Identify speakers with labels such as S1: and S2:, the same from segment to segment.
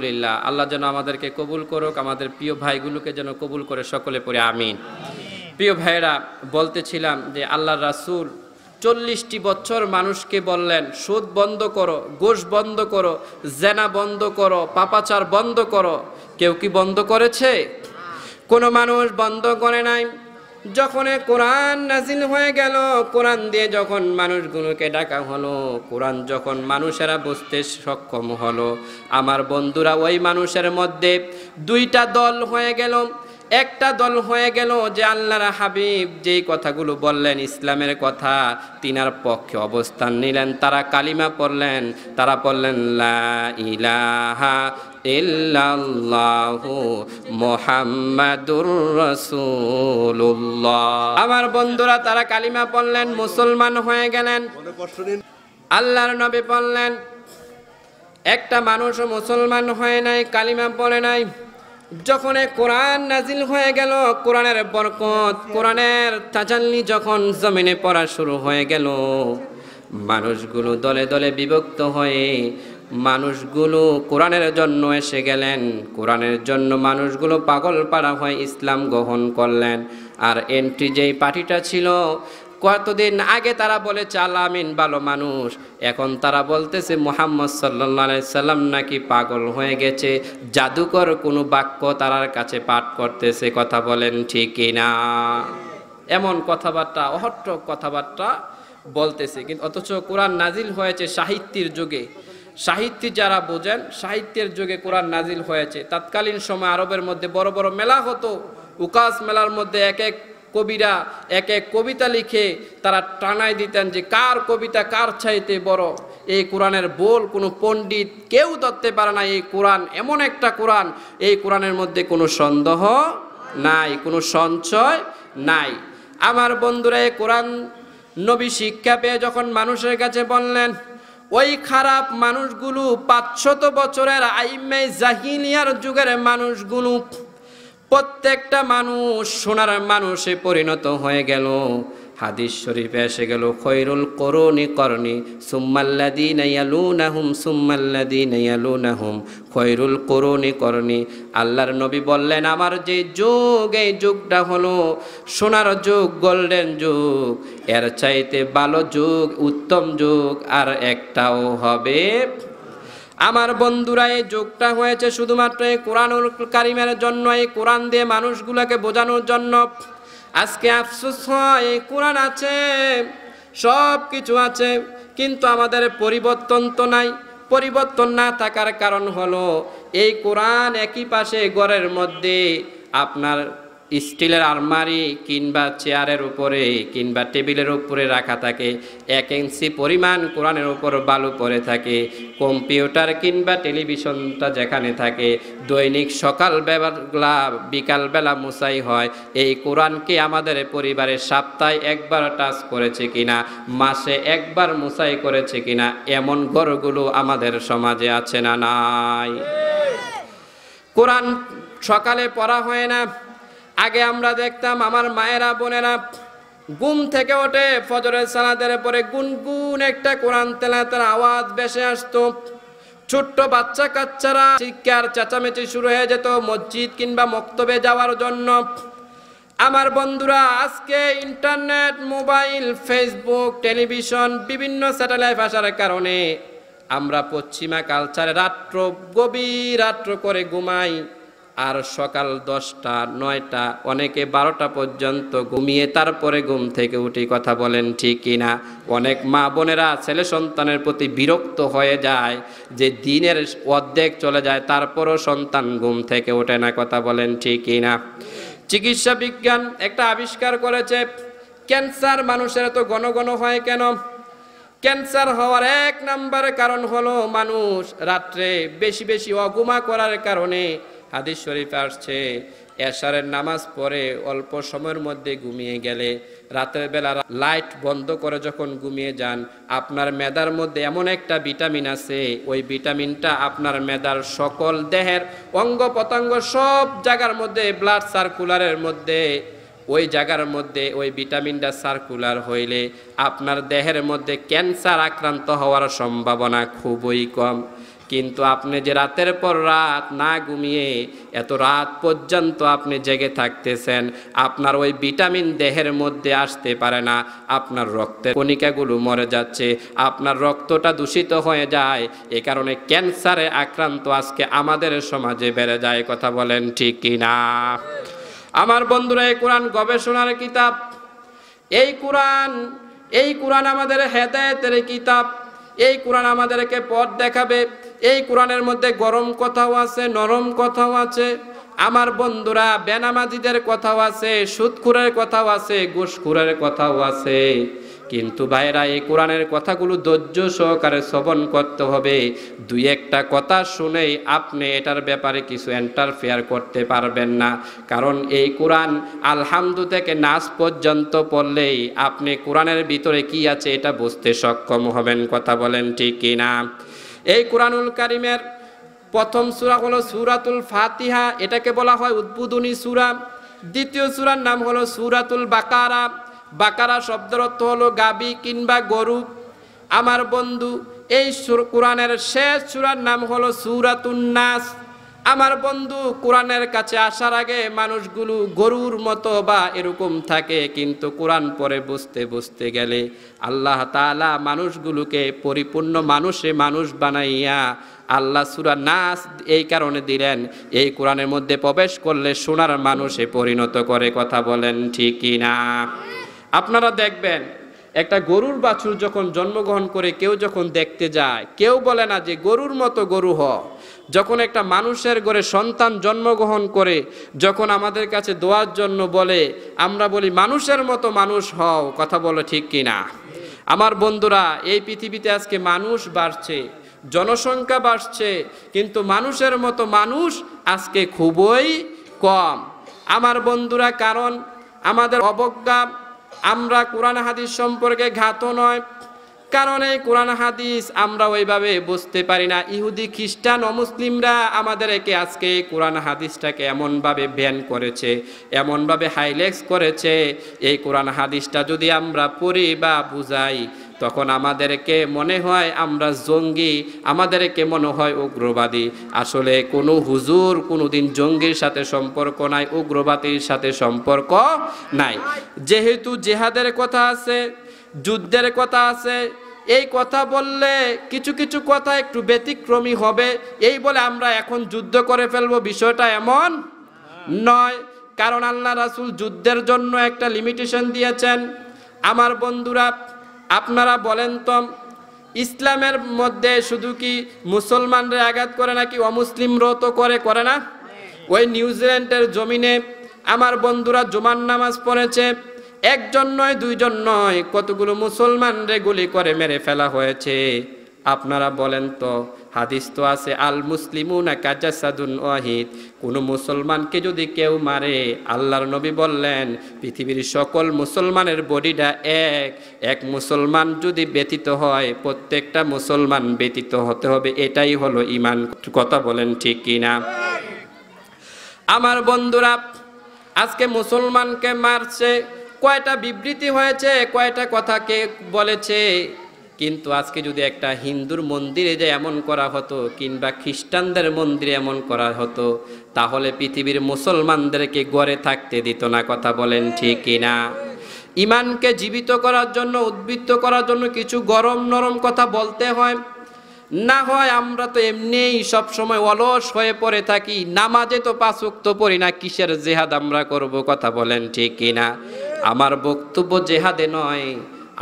S1: আলহামদুলিল্লাহ আল্লাহ যেন আমাদেরকে কবুল করুক আমাদের প্রিয় ভাইগুলোকে যেন কবুল করে সকলে পড়ে আমিন প্রিয় ভাইয়েরা বলতেছিলাম যে আল্লাহ রাসুল চল্লিশটি বছর মানুষকে বললেন সুদ বন্ধ করো গোশ বন্ধ করো জেনা বন্ধ করো পাপাচার বন্ধ করো কেউ কি বন্ধ করেছে কোনো মানুষ বন্ধ করে নাই যখন কোরআন নাজিল হয়ে গেল কোরআন দিয়ে যখন মানুষগুলোকে ডাকা হলো কোরআন যখন মানুষেরা বুঝতে সক্ষম হলো আমার বন্ধুরা ওই মানুষের মধ্যে দুইটা দল হয়ে গেল একটা দল হয়ে গেল যে আল্লাহর হাবিব যেই কথাগুলো বললেন ইসলামের কথা তিনার পক্ষে অবস্থান নিলেন তারা কালিমা পড়লেন তারা পড়লেন লা ইলাহা আমার বন্ধুরা তারা কালিমা পড়লেন মুসলমান হয়ে গেলেন আল্লাহর নবী বললেন একটা মানুষ মুসলমান হয় নাই কালিমা পড়ে নাই যখন কোরআন নাজিল হয়ে গেল কোরআনের বরকত কোরআনের তাজাল্লি যখন জমিনে পড়া শুরু হয়ে গেল মানুষগুলো দলে দলে বিভক্ত হয়ে মানুষগুলো কোরআনের জন্য এসে গেলেন কোরআনের জন্য মানুষগুলো পাগল পাড়া হয়ে ইসলাম গ্রহণ করলেন আর এন্ট্রি যেই পার্টিটা ছিল কতদিন আগে তারা বলে চালামিন ভালো মানুষ এখন তারা বলতেছে মোহাম্মদ সাল্লা সাল্লাম নাকি পাগল হয়ে গেছে জাদুকর কোনো বাক্য তারার কাছে পাঠ করতেছে কথা বলেন ঠিকই না এমন কথাবার্তা অহট্ট কথাবার্তা বলতেছে কিন্তু অথচ কোরআন নাজিল হয়েছে সাহিত্যের যুগে সাহিত্যে যারা বোঝেন সাহিত্যের যুগে কোরআন নাজিল হয়েছে তৎকালীন সময় আরবের মধ্যে বড় বড় মেলা হতো উকাস মেলার মধ্যে এক এক কবিরা এক এক কবিতা লিখে তারা টানাই দিতেন যে কার কবিতা কার ছাইতে বড় এই কোরআনের বোল কোনো পণ্ডিত কেউ ধরতে পারে না এই কোরআন এমন একটা কোরআন এই কোরআনের মধ্যে কোনো সন্দেহ নাই কোনো সঞ্চয় নাই আমার বন্ধুরা এই কোরআন নবী শিক্ষা পেয়ে যখন মানুষের কাছে বললেন ওই খারাপ মানুষগুলো পাঁচশত বছরের আইমে জাহিনিয়ার যুগের মানুষগুলো প্রত্যেকটা মানুষ সোনার মানুষে পরিণত হয়ে গেল হাদিস শরীফে এসে গেল খৈরুল করণি করণি সুম্মাল্লাদি নাইয়ালু নাহুম সুম্মাল্লাদি নাইয়ালু নাহুম খৈরুল করণি করণি আল্লাহর নবী বললেন আমার যে যুগ এই যুগটা হলো সোনার যুগ গোল্ডেন যুগ এর চাইতে ভালো যুগ উত্তম যুগ আর একটাও হবে আমার বন্ধুরা এই যুগটা হয়েছে শুধুমাত্র এই কোরআনুল কারিমের জন্য এই কোরআন দিয়ে মানুষগুলোকে বোঝানোর জন্য আজকে আফসোস হয় কোরআন আছে সব কিছু আছে কিন্তু আমাদের পরিবর্তন তো নাই পরিবর্তন না থাকার কারণ হলো এই কোরআন একই পাশে ঘরের মধ্যে আপনার স্টিলের আলমারি কিংবা চেয়ারের উপরে কিংবা টেবিলের উপরে রাখা থাকে এক ইঞ্চি পরিমাণ কোরআনের উপর বালু পড়ে থাকে কম্পিউটার কিংবা টেলিভিশনটা যেখানে থাকে দৈনিক সকাল বেলা বিকালবেলা মুসাই হয় এই কোরআনকে আমাদের পরিবারের সপ্তাহে একবার টাচ করেছে কিনা মাসে একবার মুসাই করেছে কিনা এমন ঘরগুলো আমাদের সমাজে আছে না নাই কোরআন সকালে পড়া হয় না আগে আমরা দেখতাম আমার মায়েরা বোনেরা গুম থেকে ওঠে ফজরের সালাদের পরে গুনগুন একটা কোরআন তেলাতের আওয়াজ বেসে আসতো ছোট্ট বাচ্চা কাচ্চারা শিক্ষার চেঁচামেচি শুরু হয়ে যেত মসজিদ কিংবা মক্তবে যাওয়ার জন্য আমার বন্ধুরা আজকে ইন্টারনেট মোবাইল ফেসবুক টেলিভিশন বিভিন্ন স্যাটেলাইট আসার কারণে আমরা পশ্চিমা কালচারে রাত্র গভীর রাত্র করে ঘুমাই আর সকাল দশটা নয়টা অনেকে বারোটা পর্যন্ত ঘুমিয়ে তারপরে ঘুম থেকে উঠি কথা বলেন ঠিক কিনা অনেক মা বোনেরা ছেলে সন্তানের প্রতি বিরক্ত হয়ে যায় যে দিনের অর্ধেক চলে যায় তারপরও সন্তান ঘুম থেকে ওঠে না কথা বলেন ঠিক কিনা চিকিৎসা বিজ্ঞান একটা আবিষ্কার করেছে ক্যান্সার মানুষের তো ঘন ঘন হয় কেন ক্যান্সার হওয়ার এক নাম্বার কারণ হলো মানুষ রাত্রে বেশি বেশি অগুমা করার কারণে হাদিস শরীফে আসছে এশারের নামাজ পরে অল্প সময়ের মধ্যে ঘুমিয়ে গেলে রাতের বেলা লাইট বন্ধ করে যখন ঘুমিয়ে যান আপনার মেদার মধ্যে এমন একটা ভিটামিন আছে ওই ভিটামিনটা আপনার মেদার সকল দেহের অঙ্গ প্রত্যঙ্গ সব জায়গার মধ্যে ব্লাড সার্কুলারের মধ্যে ওই জায়গার মধ্যে ওই ভিটামিনটা সার্কুলার হইলে আপনার দেহের মধ্যে ক্যান্সার আক্রান্ত হওয়ার সম্ভাবনা খুবই কম কিন্তু আপনি যে রাতের পর রাত না ঘুমিয়ে এত রাত পর্যন্ত আপনি জেগে থাকতেছেন আপনার ওই ভিটামিন দেহের মধ্যে আসতে পারে না আপনার রক্তের কণিকাগুলো মরে যাচ্ছে আপনার রক্তটা দূষিত হয়ে যায় এ কারণে ক্যান্সারে আক্রান্ত আজকে আমাদের সমাজে বেড়ে যায় কথা বলেন ঠিক কিনা আমার বন্ধুরা এই কোরআন গবেষণার কিতাব এই কোরআন এই কোরআন আমাদের হেদায়তের কিতাব এই কোরআন আমাদেরকে পথ দেখাবে এই কোরআনের মধ্যে গরম কথাও আছে নরম কথাও আছে আমার বন্ধুরা বেনামাজিদের কথাও আছে সুৎখুরের কথাও আছে গোসখুরের কথাও আছে কিন্তু ভাইরা এই কোরআনের কথাগুলো ধৈর্য সহকারে শ্রবণ করতে হবে দুই একটা কথা শুনেই আপনি এটার ব্যাপারে কিছু এন্টারফেয়ার করতে পারবেন না কারণ এই কোরআন আলহামদু থেকে নাচ পর্যন্ত পড়লেই আপনি কোরআনের ভিতরে কি আছে এটা বুঝতে সক্ষম হবেন কথা বলেন ঠিক কিনা এই কোরআনুল কারিমের প্রথম সুরা হলো সুরাতুল ফাতিহা এটাকে বলা হয় উদ্বোধনী সুরা দ্বিতীয় সুরার নাম হলো সুরাতুল বাকারা বাকারা শব্দের অর্থ হলো গাবি কিংবা গরু আমার বন্ধু এই কোরআনের শেষ সুরার নাম হলো সুরাতুন নাস আমার বন্ধু কোরআনের কাছে আসার আগে মানুষগুলো গরুর মতো বা এরকম থাকে কিন্তু কোরআন পরে বুঝতে বুঝতে গেলে আল্লাহ তালা মানুষগুলোকে পরিপূর্ণ মানুষে মানুষ বানাইয়া আল্লাহ সুরা নাস এই কারণে দিলেন এই কোরআনের মধ্যে প্রবেশ করলে সোনার মানুষে পরিণত করে কথা বলেন ঠিকই না আপনারা দেখবেন একটা গরুর বাছুর যখন জন্মগ্রহণ করে কেউ যখন দেখতে যায় কেউ বলে না যে গরুর মতো গরু হ যখন একটা মানুষের ঘরে সন্তান জন্মগ্রহণ করে যখন আমাদের কাছে দোয়ার জন্য বলে আমরা বলি মানুষের মতো মানুষ হও কথা বলো ঠিক কি না আমার বন্ধুরা এই পৃথিবীতে আজকে মানুষ বাড়ছে জনসংখ্যা বাড়ছে কিন্তু মানুষের মতো মানুষ আজকে খুবই কম আমার বন্ধুরা কারণ আমাদের অবজ্ঞা আমরা কোরআন হাদিস সম্পর্কে ঘাত নয় কারণ এই কোরআন হাদিস আমরা ওইভাবে বুঝতে পারি না ইহুদি খ্রিস্টান ও মুসলিমরা আমাদের একে আজকে কোরআন হাদিসটাকে এমনভাবে ব্যান করেছে এমনভাবে হাইলেক্স করেছে এই কোরআন হাদিসটা যদি আমরা পড়ি বা বুঝাই তখন আমাদেরকে মনে হয় আমরা জঙ্গি আমাদেরকে মনে হয় উগ্রবাদী আসলে কোনো হুজুর কোনো দিন জঙ্গির সাথে সম্পর্ক নাই উগ্রবাদীর সাথে সম্পর্ক নাই যেহেতু জেহাদের কথা আছে যুদ্ধের কথা আছে এই কথা বললে কিছু কিছু কথা একটু ব্যতিক্রমী হবে এই বলে আমরা এখন যুদ্ধ করে ফেলবো বিষয়টা এমন নয় কারণ আল্লাহ রাসুল যুদ্ধের জন্য একটা লিমিটেশন দিয়েছেন আমার বন্ধুরা আপনারা বলেন তো ইসলামের মধ্যে শুধু কি মুসলমানরা আঘাত করে নাকি অমুসলিমরাও তো করে করে না ওই নিউজিল্যান্ডের জমিনে আমার বন্ধুরা জুমার নামাজ পড়েছে একজন নয় দুইজন নয় কতগুলো মুসলমানরে গুলি করে মেরে ফেলা হয়েছে আপনারা বলেন তো হাদিস তো আছে আল মুসলিমুনা কাজাসাদুন ওয়াহিদ কোনো মুসলমানকে যদি কেউ মারে আল্লাহর নবী বললেন পৃথিবীর সকল মুসলমানের বডিটা এক এক মুসলমান যদি ব্যতীত হয় প্রত্যেকটা মুসলমান ব্যতীত হতে হবে এটাই হলো ইমান কথা বলেন ঠিক কিনা আমার বন্ধুরা আজকে মুসলমানকে মারছে কয়টা বিবৃতি হয়েছে কয়টা কথা কে বলেছে কিন্তু আজকে যদি একটা হিন্দুর মন্দিরে যে এমন করা হতো কিংবা খ্রিস্টানদের মন্দিরে এমন করা হতো তাহলে পৃথিবীর মুসলমানদেরকে গড়ে থাকতে দিত না কথা বলেন ঠিকই না ইমানকে জীবিত করার জন্য উদ্বৃত্ত করার জন্য কিছু গরম নরম কথা বলতে হয় না হয় আমরা তো এমনিই সবসময় অলস হয়ে পড়ে থাকি নামাজে তো পাঁচুক্ত পড়ি না কিসের জেহাদ আমরা করব কথা বলেন ঠিক কিনা আমার বক্তব্য জেহাদে নয়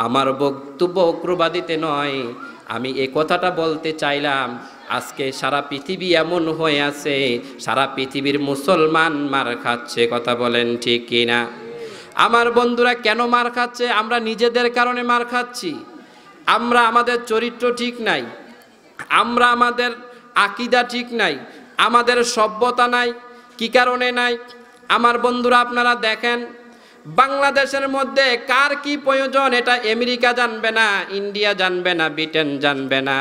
S1: আমার বক্তব্য অগ্রবাদিতে নয় আমি এ কথাটা বলতে চাইলাম আজকে সারা পৃথিবী এমন হয়ে আছে সারা পৃথিবীর মুসলমান মার খাচ্ছে কথা বলেন ঠিক কিনা আমার বন্ধুরা কেন মার খাচ্ছে আমরা নিজেদের কারণে মার খাচ্ছি আমরা আমাদের চরিত্র ঠিক নাই আমরা আমাদের আকিদা ঠিক নাই আমাদের সভ্যতা নাই কি কারণে নাই আমার বন্ধুরা আপনারা দেখেন বাংলাদেশের মধ্যে কার কি প্রয়োজন এটা আমেরিকা জানবে না ইন্ডিয়া জানবে না ব্রিটেন জানবে না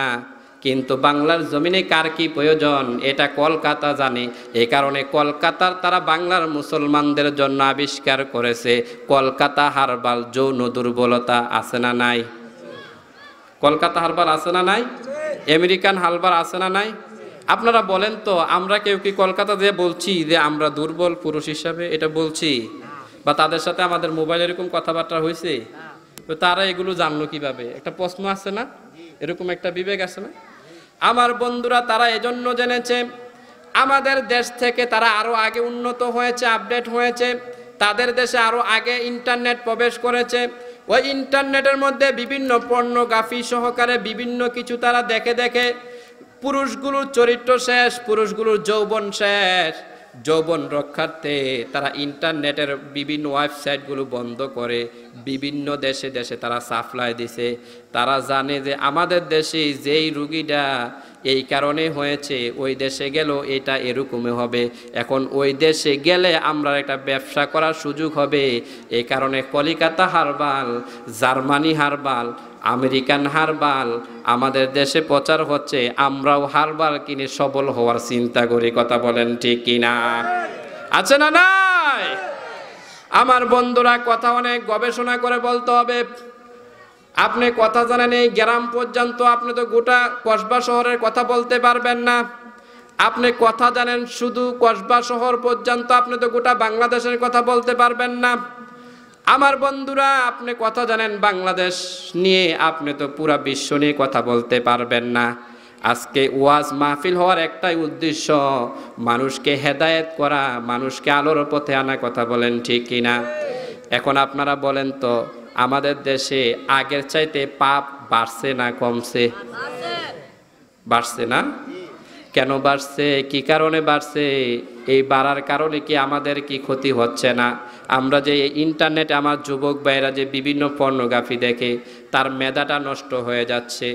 S1: কিন্তু বাংলার জমিনে কার কি প্রয়োজন এটা কলকাতা জানে এ কারণে কলকাতার তারা বাংলার মুসলমানদের জন্য আবিষ্কার করেছে কলকাতা হারবাল যৌন দুর্বলতা আছে না নাই কলকাতা হারবাল আছে না নাই আমেরিকান হারবাল আছে না নাই আপনারা বলেন তো আমরা কেউ কি কলকাতা দিয়ে বলছি যে আমরা দুর্বল পুরুষ হিসাবে এটা বলছি বা তাদের সাথে আমাদের মোবাইল এরকম কথাবার্তা হয়েছে তো তারা এগুলো জানলো কিভাবে একটা প্রশ্ন আছে না এরকম একটা বিবেক আছে না আমার বন্ধুরা তারা এজন্য জেনেছে আমাদের দেশ থেকে তারা আরও আগে উন্নত হয়েছে আপডেট হয়েছে তাদের দেশে আরও আগে ইন্টারনেট প্রবেশ করেছে ওই ইন্টারনেটের মধ্যে বিভিন্ন পর্নোগ্রাফি সহকারে বিভিন্ন কিছু তারা দেখে দেখে পুরুষগুলোর চরিত্র শেষ পুরুষগুলোর যৌবন শেষ যৌবন রক্ষার্থে তারা ইন্টারনেটের বিভিন্ন ওয়েবসাইটগুলো বন্ধ করে বিভিন্ন দেশে দেশে তারা সাপ্লাই দিছে তারা জানে যে আমাদের দেশে যেই রুগীটা এই কারণে হয়েছে ওই দেশে গেল এটা এরকমই হবে এখন ওই দেশে গেলে আমরা একটা ব্যবসা করার সুযোগ হবে এই কারণে Calcutta herbal Germany herbal American herbal আমাদের দেশে প্রচার হচ্ছে আমরাও হারবাল কিনে সবল হওয়ার চিন্তা করি কথা বলেন ঠিক কিনা আছে না নাই আমার বন্ধুরা কথা অনেক গবেষণা করে বলতে হবে আপনি কথা জানেন এই গ্রাম পর্যন্ত আপনি তো গোটা কসবা শহরের কথা বলতে পারবেন না আপনি কথা জানেন শুধু কসবা শহর পর্যন্ত আপনি তো গোটা বাংলাদেশের কথা বলতে পারবেন না আমার বন্ধুরা আপনি কথা জানেন বাংলাদেশ নিয়ে আপনি তো পুরা বিশ্ব নিয়ে কথা বলতে পারবেন না আজকে ওয়াজ মাহফিল হওয়ার একটাই উদ্দেশ্য মানুষকে হেদায়েত করা মানুষকে আলোর পথে আনা কথা বলেন ঠিক কিনা এখন আপনারা বলেন তো আমাদের দেশে আগের চাইতে পাপ বাড়ছে না কমছে বাড়ছে না কেন বাড়ছে কি কারণে বাড়ছে এই বাড়ার কারণে কি আমাদের কি ক্ষতি হচ্ছে না আমরা যে ইন্টারনেটে আমার যুবক ভাইরা যে বিভিন্ন পর্নোগ্রাফি দেখে তার মেধাটা নষ্ট হয়ে যাচ্ছে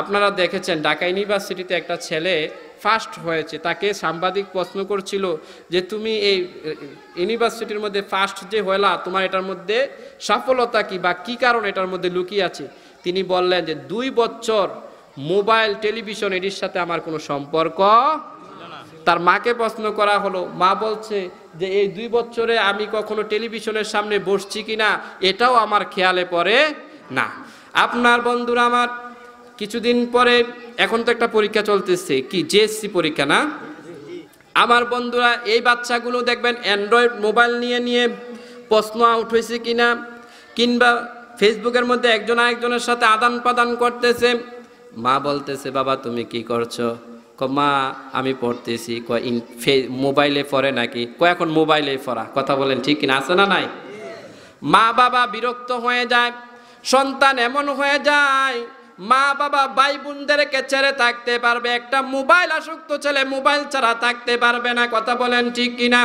S1: আপনারা দেখেছেন ঢাকা ইউনিভার্সিটিতে একটা ছেলে ফার্স্ট হয়েছে তাকে সাংবাদিক প্রশ্ন করছিল যে তুমি এই ইউনিভার্সিটির মধ্যে ফার্স্ট যে হলা তোমার এটার মধ্যে সফলতা কি বা কি কারণ এটার মধ্যে লুকিয়ে আছে তিনি বললেন যে দুই বছর মোবাইল টেলিভিশন এটির সাথে আমার কোনো সম্পর্ক তার মাকে প্রশ্ন করা হলো মা বলছে যে এই দুই বছরে আমি কখনো টেলিভিশনের সামনে বসছি কি না এটাও আমার খেয়ালে পড়ে না আপনার বন্ধুরা আমার কিছুদিন পরে এখন তো একটা পরীক্ষা চলতেছে কি জেএসসি পরীক্ষা না আমার বন্ধুরা এই বাচ্চাগুলো দেখবেন অ্যান্ড্রয়েড মোবাইল নিয়ে নিয়ে প্রশ্ন আউট হয়েছে কি না কিংবা ফেসবুকের মধ্যে একজন আরেকজনের সাথে আদান প্রদান করতেছে মা বলতেছে বাবা তুমি কি করছো ক মা আমি পড়তেছি ক ইন ফে মোবাইলে পড়ে নাকি ক এখন মোবাইলে পড়া কথা বলেন ঠিক কিনা আছে না নাই মা বাবা বিরক্ত হয়ে যায় সন্তান এমন হয়ে যায় মা বাবা ভাই বোনদেরকে ছেড়ে থাকতে পারবে একটা মোবাইল আসক্ত ছেলে মোবাইল ছাড়া থাকতে পারবে না কথা বলেন ঠিক কিনা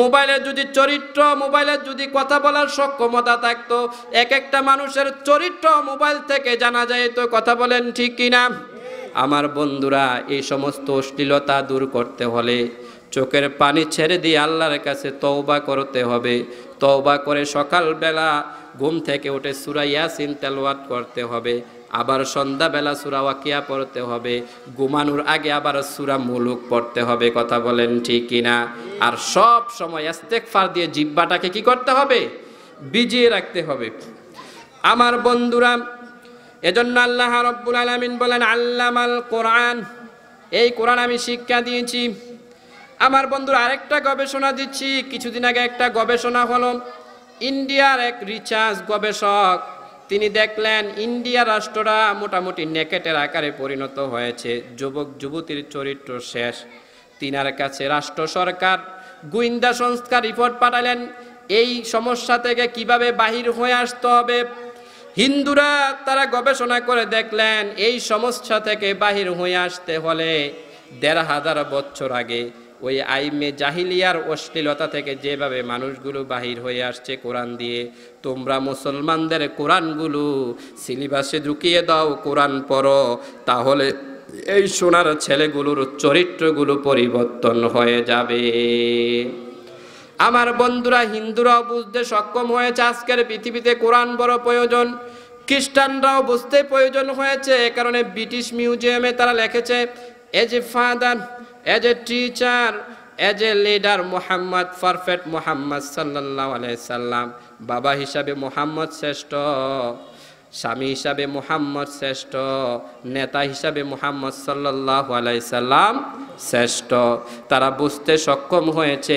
S1: মোবাইলের যদি চরিত্র মোবাইলের যদি কথা বলার সক্ষমতা থাকতো এক একটা মানুষের চরিত্র মোবাইল থেকে জানা যায় তো কথা বলেন ঠিক কিনা আমার বন্ধুরা এই সমস্ত অশ্লীলতা দূর করতে হলে চোখের পানি ছেড়ে দিয়ে আল্লাহর কাছে তওবা করতে হবে তওবা করে সকালবেলা ঘুম থেকে উঠে সুরা ইয়াসিন তেলওয়াত করতে হবে আবার সন্ধ্যাবেলা সুরা ওয়াকিয়া পড়তে হবে ঘুমানোর আগে আবার সুরা মুলুক পড়তে হবে কথা বলেন ঠিক কিনা আর সব সময় ফার দিয়ে জিব্বাটাকে কি করতে হবে বিজিয়ে রাখতে হবে আমার বন্ধুরা এজন্য আল্লাহ রব্বুল আলমিন বলেন আল্লামাল কোরআন এই কোরআন আমি শিক্ষা দিয়েছি আমার বন্ধুর আরেকটা গবেষণা দিচ্ছি কিছুদিন আগে একটা গবেষণা হলো ইন্ডিয়ার এক রিচার্জ গবেষক তিনি দেখলেন ইন্ডিয়া রাষ্ট্রটা মোটামুটি নেকেটের আকারে পরিণত হয়েছে যুবক যুবতীর চরিত্র শেষ তিনার কাছে রাষ্ট্র সরকার গোয়েন্দা সংস্থা রিপোর্ট পাঠালেন এই সমস্যা থেকে কিভাবে বাহির হয়ে আসতে হবে হিন্দুরা তারা গবেষণা করে দেখলেন এই সমস্যা থেকে বাহির হয়ে আসতে হলে দেড় হাজার বছর আগে ওই আইমে জাহিলিয়ার অশ্লীলতা থেকে যেভাবে মানুষগুলো বাহির হয়ে আসছে কোরআন দিয়ে তোমরা মুসলমানদের কোরআনগুলো সিলেবাসে ঢুকিয়ে দাও কোরআন পড়ো তাহলে এই সোনার ছেলেগুলোর চরিত্রগুলো পরিবর্তন হয়ে যাবে আমার বন্ধুরা হিন্দুরাও বুঝতে সক্ষম হয়েছে আজকের পৃথিবীতে কোরআন বড় প্রয়োজন খ্রিস্টানরাও বুঝতে প্রয়োজন হয়েছে এ কারণে ব্রিটিশ মিউজিয়ামে তারা লিখেছে as a father as a teacher as a leader Muhammad perfect Muhammad সাল্লাহ সাল্লাম বাবা হিসাবে মোহাম্মদ শ্রেষ্ঠ স্বামী হিসাবে মোহাম্মদ শ্রেষ্ঠ নেতা হিসাবে মোহাম্মদ সাল্লাহ আলাইসাল্লাম শ্রেষ্ঠ তারা বুঝতে সক্ষম হয়েছে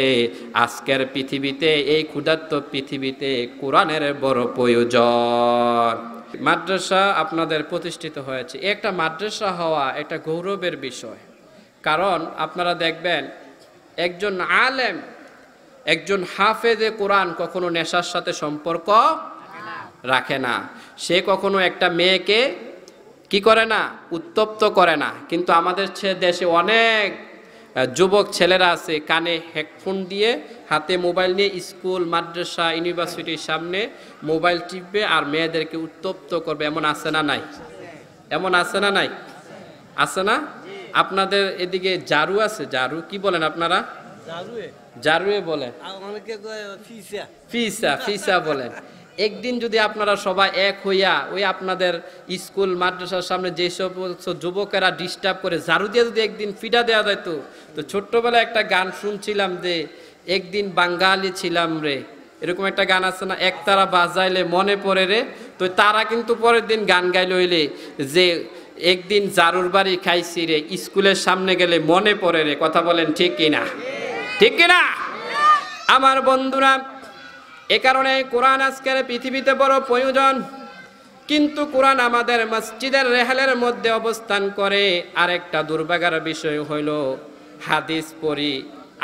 S1: আজকের পৃথিবীতে এই ক্ষুধার্ত পৃথিবীতে কোরআনের বড় প্রয়োজন মাদ্রাসা আপনাদের প্রতিষ্ঠিত হয়েছে একটা মাদ্রাসা হওয়া একটা গৌরবের বিষয় কারণ আপনারা দেখবেন একজন আলেম একজন হাফেজে কোরআন কখনো নেশার সাথে সম্পর্ক রাখে না সে কখনো একটা মেয়েকে কি করে না উত্তপ্ত করে না কিন্তু আমাদের দেশে অনেক যুবক ছেলেরা আছে কানে হেডফোন দিয়ে হাতে মোবাইল নিয়ে স্কুল মাদ্রাসা ইউনিভার্সিটির সামনে মোবাইল টিপবে আর মেয়েদেরকে উত্তপ্ত করবে এমন আছে না নাই এমন আছে না নাই আছে না আপনাদের এদিকে জারু আছে জারু কি বলেন আপনারা জারুয়ে বলেন ফিসা ফিসা বলেন একদিন যদি আপনারা সবাই এক হইয়া ওই আপনাদের স্কুল মাদ্রাসার সামনে যে সমস্ত যুবকেরা ডিস্টার্ব করে ঝাড়ু দিয়ে যদি একদিন ফিটা দেওয়া যায় তো ছোট্টবেলায় একটা গান শুনছিলাম যে একদিন বাঙ্গালি ছিলাম রে এরকম একটা গান আছে না এক তারা বাজাইলে মনে পড়ে রে তো তারা কিন্তু পরের দিন গান গাইলে হইলে যে একদিন জারুর বাড়ি খাইছি রে স্কুলের সামনে গেলে মনে পড়ে রে কথা বলেন ঠিক কিনা ঠিক কিনা আমার বন্ধুরা এ কারণে কোরআন আজকের পৃথিবীতে বড় প্রয়োজন কিন্তু কোরআন আমাদের মসজিদের রেহালের মধ্যে অবস্থান করে আরেকটা দুর্ভাগার বিষয় হইল হাদিস পড়ি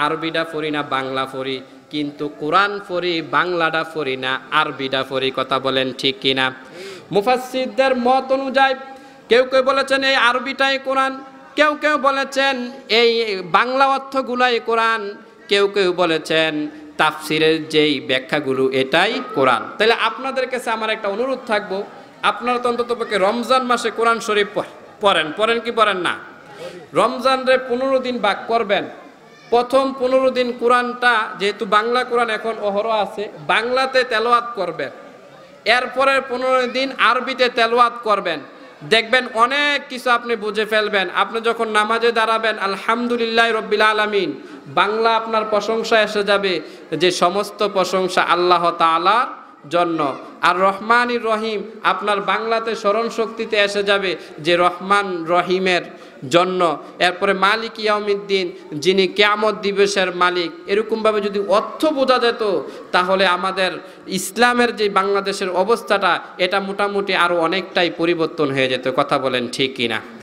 S1: আরবিটা পড়ি না বাংলা পড়ি কিন্তু কোরআন পড়ি বাংলাটা পড়ি না আরবিটা পড়ি কথা বলেন ঠিক কিনা মুফাসিদদের মত অনুযায়ী কেউ কেউ বলেছেন এই আরবিটাই কোরআন কেউ কেউ বলেছেন এই বাংলা অর্থগুলাই কোরআন কেউ কেউ বলেছেন তাফসিরের যেই ব্যাখ্যাগুলো এটাই কোরআন তাহলে আপনাদের কাছে আমার একটা অনুরোধ থাকবো আপনারা তো অন্ততপক্ষে রমজান মাসে কোরআন শরীফ পড়েন পড়েন কি পড়েন না রমজানরে পনেরো দিন বাক করবেন প্রথম পনেরো দিন কোরআনটা যেহেতু বাংলা কোরআন এখন অহর আছে বাংলাতে তেলোয়াত করবেন এরপরের পনেরো দিন আরবিতে তেলোয়াত করবেন দেখবেন অনেক কিছু আপনি বুঝে ফেলবেন আপনি যখন নামাজে দাঁড়াবেন আলহামদুলিল্লাহ রব্বিল আলমিন বাংলা আপনার প্রশংসা এসে যাবে যে সমস্ত প্রশংসা আল্লাহ তালার জন্য আর রহমান রহিম আপনার বাংলাতে স্মরণ শক্তিতে এসে যাবে যে রহমান রহিমের জন্য এরপরে মালিক ইয়ামিদ্দিন যিনি কেয়ামত দিবসের মালিক এরকমভাবে যদি অর্থ বোঝা যেত তাহলে আমাদের ইসলামের যে বাংলাদেশের অবস্থাটা এটা মোটামুটি আরও অনেকটাই পরিবর্তন হয়ে যেত কথা বলেন ঠিক কিনা